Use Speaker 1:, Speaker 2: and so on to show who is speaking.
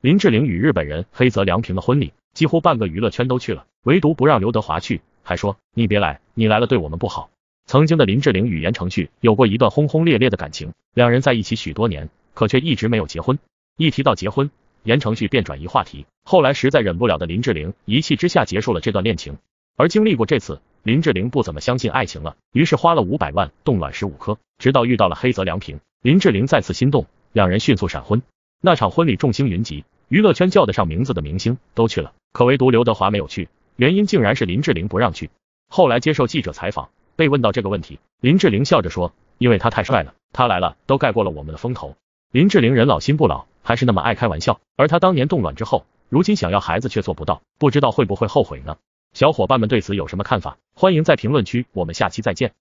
Speaker 1: 林志玲与日本人黑泽良平的婚礼，几乎半个娱乐圈都去了，唯独不让刘德华去，还说你别来，你来了对我们不好。曾经的林志玲与言承旭有过一段轰轰烈烈的感情，两人在一起许多年，可却一直没有结婚。一提到结婚，言承旭便转移话题。后来实在忍不了的林志玲，一气之下结束了这段恋情。而经历过这次，林志玲不怎么相信爱情了，于是花了五百万冻卵十五颗，直到遇到了黑泽良平，林志玲再次心动，两人迅速闪婚。那场婚礼众星云集，娱乐圈叫得上名字的明星都去了，可唯独刘德华没有去，原因竟然是林志玲不让去。后来接受记者采访，被问到这个问题，林志玲笑着说：“因为他太帅了，他来了都盖过了我们的风头。”林志玲人老心不老，还是那么爱开玩笑。而他当年冻卵之后，如今想要孩子却做不到，不知道会不会后悔呢？小伙伴们对此有什么看法？欢迎在评论区。我们下期再见。